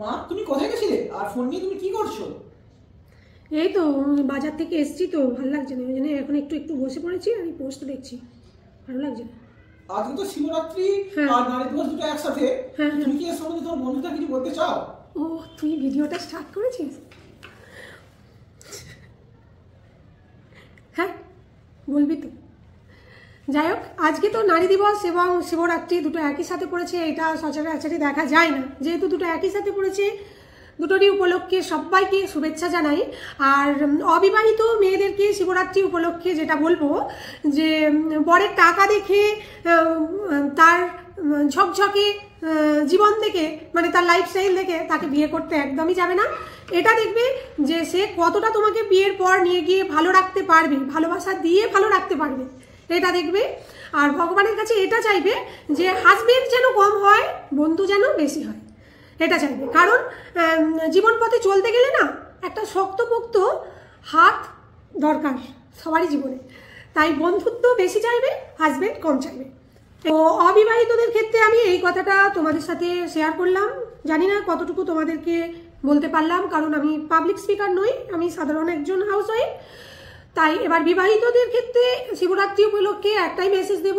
মা তুমি কোথায় গেছিলে আর ফোন নিয়ে তুমি কি করছো এই তো বাজার থেকে এসছি তো ভালো লাগছে না ওই এখন একটু একটু বসে পড়েছি আর পোস্ট দেখছি ভালো লাগছে না আজকে তো শিবরাত্রি হ্যাঁ। আর নারী দিবস দুটো একসাথে হ্যাঁ, হ্যাঁ। তুমি কি এর সম্বন্ধে তোমার বন্ধুটা কিছু বলতে চাও ও তুই ভিডিওটা স্টার্ট করেছিস হ্যাঁ বলবি তুই যাই হোক আজকে তো নারী দিবস এবং শিবরাত্রি দুটো একই সাথে পড়েছে এটা সচরাচরি দেখা যায় না যেহেতু দুটো একই সাথে পড়েছে দুটোরই উপলক্ষে সবাইকে শুভেচ্ছা জানাই আর অবিবাহিত মেয়েদেরকে শিবরাত্রি উপলক্ষে যেটা বলবো যে বরের টাকা দেখে তার ঝকঝকে জীবন দেখে মানে তার লাইফস্টাইল দেখে তাকে বিয়ে করতে একদমই যাবে না এটা দেখবে যে সে কতটা তোমাকে বিয়ের পর নিয়ে গিয়ে ভালো রাখতে পারবে ভালোবাসা দিয়ে ভালো রাখতে পারবে এটা দেখবে আর ভগবানের কাছে এটা চাইবে যে হাজবেন্ড যেন কম হয় বন্ধু যেন বেশি হয় এটা চাইবে কারণ জীবন পথে চলতে গেলে না একটা শক্তপোক্ত হাত দরকার সবারই জীবনে তাই বন্ধুত্ব বেশি চাইবে হাজবেন্ড কম চাইবে তো অবিবাহিতদের ক্ষেত্রে আমি এই কথাটা তোমাদের সাথে শেয়ার করলাম জানি না কতটুকু তোমাদেরকে বলতে পারলাম কারণ আমি পাবলিক স্পিকার নই আমি সাধারণ একজন হাউস ওয়াইফ তাই এবার বিবাহিতদের ক্ষেত্রে শিবরাত্রি উপলক্ষে একটাই মেসেজ দেব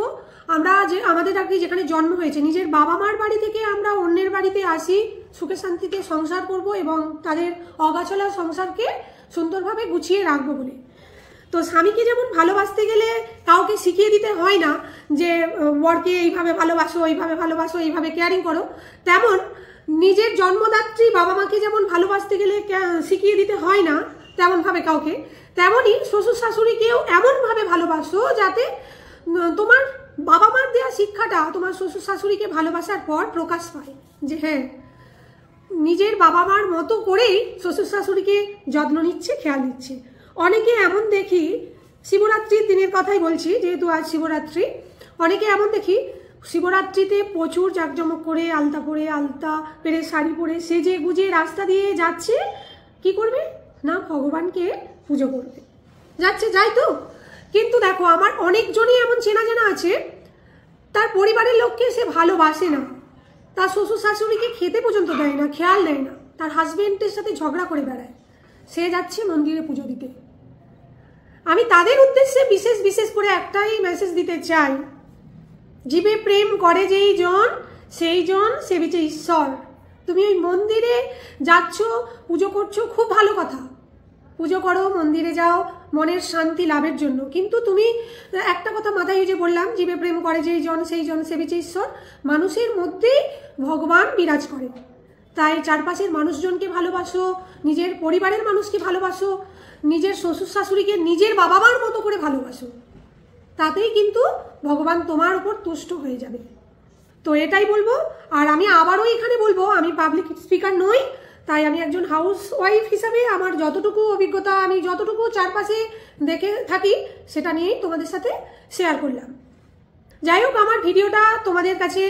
আমরা যে আমাদের আর যেখানে জন্ম হয়েছে নিজের বাবা মার বাড়ি থেকে আমরা অন্যের বাড়িতে আসি সুখে শান্তিতে সংসার করব এবং তাদের অগাছলা সংসারকে সুন্দরভাবে গুছিয়ে রাখবো বলে তো স্বামীকে যেমন ভালোবাসতে গেলে কাউকে শিখিয়ে দিতে হয় না যে বরকে এইভাবে ভালোবাসো এইভাবে ভালোবাসো এইভাবে কেয়ারিং করো তেমন নিজের জন্মদাত্রী বাবা মাকে যেমন ভালোবাসতে গেলে শিখিয়ে দিতে হয় না তেমনভাবে কাউকে তেমনই শ্বশুর শাশুড়িকেও এমনভাবে ভালোবাসো যাতে তোমার বাবা মার দেওয়া শিক্ষাটা তোমার শ্বশুর শাশুড়িকে ভালোবাসার পর প্রকাশ পায় যে হ্যাঁ নিজের বাবা মার মতো করেই শ্বশুর শাশুড়িকে যত্ন নিচ্ছে খেয়াল নিচ্ছে অনেকে এমন দেখি শিবরাত্রির দিনের কথাই বলছি যেহেতু আজ শিবরাত্রি অনেকে এমন দেখি শিবরাত্রিতে প্রচুর জাঁকজমক করে আলতা পরে আলতা পেরে শাড়ি পরে সেজে গুজে রাস্তা দিয়ে যাচ্ছে কি করবে না ভগবানকে পুজো করবে যাচ্ছে যাই তো কিন্তু দেখো আমার অনেকজনই এমন চেনা জানা আছে তার পরিবারের লোককে সে ভালোবাসে না তার শ্বশুর শাশুড়িকে খেতে পর্যন্ত দেয় না খেয়াল দেয় না তার হাজবেন্ডের সাথে ঝগড়া করে বেড়ায় সে যাচ্ছে মন্দিরে পুজো দিতে আমি তাদের উদ্দেশ্যে বিশেষ বিশেষ করে একটাই মেসেজ দিতে চাই জীবে প্রেম করে যেই জন সেই জন সেবিছে ঈশ্বর তুমি ওই মন্দিরে যাচ্ছ পুজো করছো খুব ভালো কথা পুজো করো মন্দিরে যাও মনের শান্তি লাভের জন্য কিন্তু তুমি একটা কথা মাথায় যে বললাম জীবে প্রেম করে যে জন সেই জন সেবিছে ঈশ্বর মানুষের মধ্যেই ভগবান বিরাজ করে তাই চারপাশের মানুষজনকে ভালোবাসো নিজের পরিবারের মানুষকে ভালোবাসো নিজের শ্বশুর শাশুড়িকে নিজের বাবা মার মতো করে ভালোবাসো তাতেই কিন্তু ভগবান তোমার উপর তুষ্ট হয়ে যাবে তো এটাই বলবো আর আমি আবারও এখানে বলবো আমি পাবলিক স্পিকার নই তাই আমি একজন হাউস ওয়াইফ হিসাবে আমার যতটুকু অভিজ্ঞতা আমি যতটুকু চারপাশে দেখে থাকি সেটা নিয়েই তোমাদের সাথে শেয়ার করলাম যাই হোক আমার ভিডিওটা তোমাদের কাছে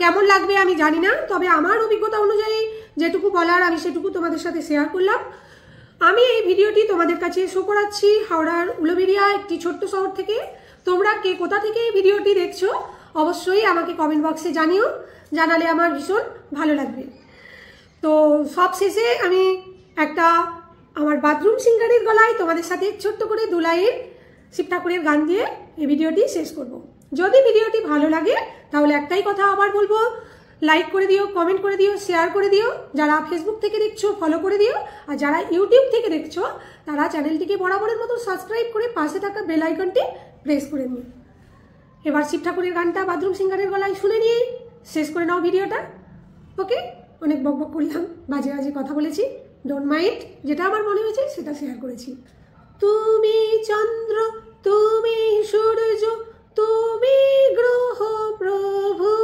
কেমন লাগবে আমি জানি না তবে আমার অভিজ্ঞতা অনুযায়ী যেটুকু বলার আমি সেটুকু তোমাদের সাথে শেয়ার করলাম আমি এই ভিডিওটি তোমাদের কাছে শো করাচ্ছি হাওড়ার উলোবেরিয়া একটি ছোট্ট শহর থেকে তোমরা কে কোথা থেকে এই ভিডিওটি দেখছো অবশ্যই আমাকে কমেন্ট বক্সে জানিও জানালে আমার ভীষণ ভালো লাগবে তো সব শেষে আমি একটা আমার বাথরুম সিঙ্গারের গলায় তোমাদের সাথে ছোট্ট করে দুলাইয়ের শিব ঠাকুরের গান দিয়ে এই ভিডিওটি শেষ করব। যদি ভিডিওটি ভালো লাগে তাহলে একটাই কথা আবার বলবো লাইক করে দিও কমেন্ট করে দিও শেয়ার করে দিও যারা ফেসবুক থেকে দেখছো ফলো করে দিও আর যারা ইউটিউব থেকে দেখছো তারা চ্যানেলটিকে বরাবরের মতো সাবস্ক্রাইব করে পাশে থাকা বেল আইকনটি প্রেস করে নিও এবার শিব ঠাকুরের গানটা বাথরুম সিঙ্গারের গলায় শুনে নিয়ে শেষ করে নাও ভিডিওটা ওকে অনেক বক বক করলাম বাজে বাজে কথা বলেছি ডোন্ট মাইন্ড যেটা আমার মনে হয়েছে সেটা শেয়ার করেছি তুমি চন্দ্র তুমি সূর্য তুমি গ্রহ প্রভু